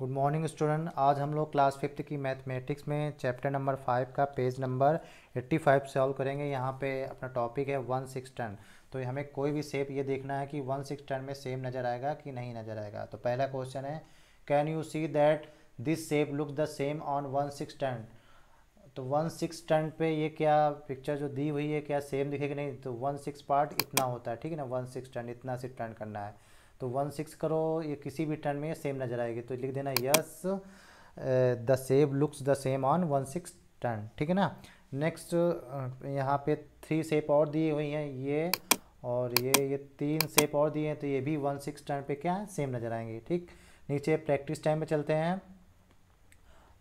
good morning student आज हम लोग क्लास फिफ्थ की मैथमेटिक्स में चैप्टर नंबर फाइव का page number eighty five solve करेंगे यहाँ पे अपना टॉपिक है वन सिक्स टेन तो हमें कोई भी सेप ये देखना है कि वन सिक्स टेन में सेम नज़र आएगा कि नहीं नज़र आएगा तो पहला क्वेश्चन है can you see that this shape look the same on one sixth turn तो वन सिक्स टेन पे ये क्या पिक्चर जो दी हुई है क्या सेम दिखेगी नहीं तो वन सिक्स पार्ट इतना होता है ठीक है ना वन सिक्स टेन इतना सिर्फ टर्न करना है तो वन सिक्स करो ये किसी भी टर्न में सेम नज़र आएगी तो लिख देना yes the shape looks the same on one sixth turn ठीक है ना नेक्स्ट यहाँ पे थ्री सेप और दिए हुई हैं ये और ये ये तीन सेप और दिए हैं तो ये भी वन सिक्स टर्न पे क्या है सेम नज़र आएंगे ठीक नीचे प्रैक्टिस टाइम में चलते हैं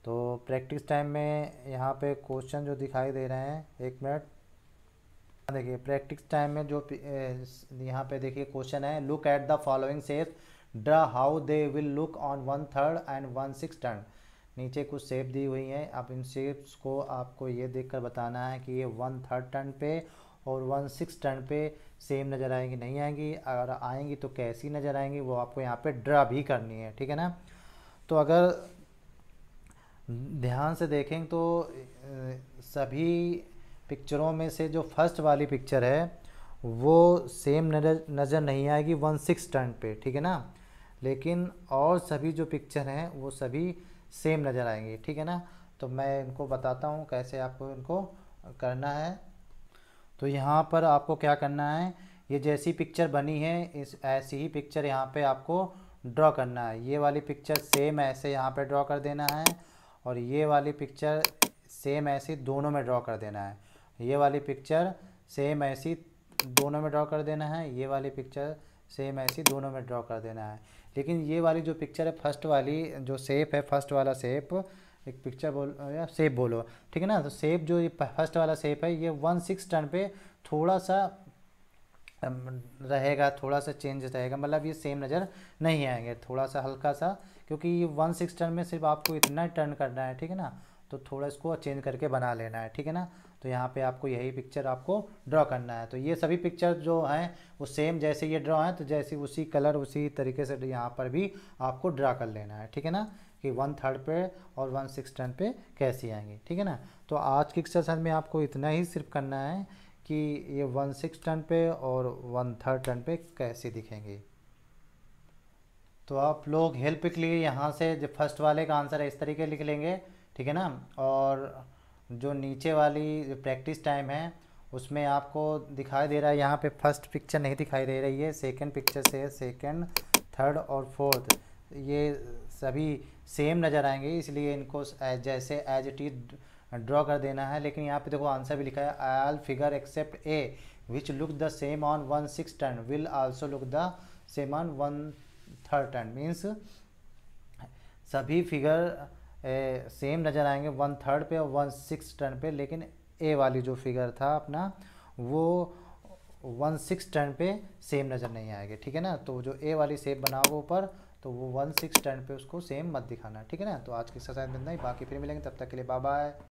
तो प्रैक्टिस टाइम में यहाँ पे क्वेश्चन जो दिखाई दे रहे हैं एक मिनट देखिए प्रैक्टिस टाइम में जो यहाँ पे देखिए क्वेश्चन है look at the following shape draw how they will look on one third and one sixth turn नीचे कुछ सेप दी हुई हैं आप इन सेप्स को आपको ये देखकर बताना है कि ये वन थर्ड टर्न पे और वन सिक्स टर्न पे सेम नज़र आएंगी नहीं आएंगी अगर आएंगी तो कैसी नज़र आएंगी वो आपको यहाँ पे ड्रा भी करनी है ठीक है ना तो अगर ध्यान से देखें तो सभी पिक्चरों में से जो फर्स्ट वाली पिक्चर है वो सेम नज़र नहीं आएगी वन सिक्स टर्न पे ठीक है ना लेकिन और सभी जो पिक्चर हैं वो सभी सेम नज़र आएंगे ठीक है ना तो मैं इनको बताता हूँ कैसे आपको इनको करना है तो यहाँ पर आपको क्या करना है ये जैसी पिक्चर बनी है इस ऐसी ही पिक्चर यहाँ पे आपको ड्रॉ करना है ये वाली पिक्चर सेम ऐसे यहाँ पे ड्रॉ कर देना है और ये वाली पिक्चर सेम ऐसे दोनों में ड्रॉ कर देना है ये वाली पिक्चर सेम ऐसी दोनों में ड्रॉ कर देना है ये वाली पिक्चर सेम ऐसी दोनों में ड्रॉ कर देना है लेकिन ये वाली जो पिक्चर है फर्स्ट वाली जो सेप है फर्स्ट वाला सेप एक पिक्चर बोल या सेप बोलो ठीक है ना तो सेप जो ये फर्स्ट वाला सेप है ये वन सिक्स टर्न पे थोड़ा सा रहेगा थोड़ा सा चेंज रहेगा मतलब ये सेम नज़र नहीं आएंगे थोड़ा सा हल्का सा क्योंकि ये वन सिक्स टर्न में सिर्फ आपको इतना ही टर्न करना है ठीक है ना तो थोड़ा इसको चेंज करके बना लेना है ठीक है ना तो यहाँ पे आपको यही पिक्चर आपको ड्रॉ करना है तो ये सभी पिक्चर जो हैं वो सेम जैसे ये ड्रॉ हैं तो जैसे उसी कलर उसी तरीके से यहाँ पर भी आपको ड्रा कर लेना है ठीक है ना कि वन थर्ड पे और वन सिक्स टर्न पे कैसी आएंगी ठीक है ना तो आज के एक्सरसाइज में आपको इतना ही सिर्फ करना है कि ये वन सिक्स टर्न पे और वन थर्ड टर्न पे कैसे दिखेंगे तो आप लोग हेल्प के लिए यहाँ से जो फर्स्ट वाले का आंसर है इस तरीके लिख लेंगे ठीक है ना और जो नीचे वाली प्रैक्टिस टाइम है उसमें आपको दिखाई दे रहा है यहाँ पे फर्स्ट पिक्चर नहीं दिखाई दे रही है सेकंड पिक्चर से सेकंड थर्ड और फोर्थ ये सभी सेम नज़र आएंगे इसलिए इनको जैसे एज इट इज ड्रॉ कर देना है लेकिन यहाँ पे देखो आंसर भी लिखा है I all figure except A which look the same on one sixth turn will also look the same on one third turn means सभी फिगर सेम नज़र आएंगे वन थर्ड पे और वन सिक्स टर्न पे लेकिन ए वाली जो फिगर था अपना वो वन सिक्स टर्न पे सेम नज़र नहीं आएगी ठीक है ना तो जो ए वाली सेप वो ऊपर तो वो वन सिक्स टर्न पे उसको सेम मत दिखाना ठीक है ना तो आज की सजा में इतना ही बाकी फिर मिलेंगे तब तक के लिए बाबा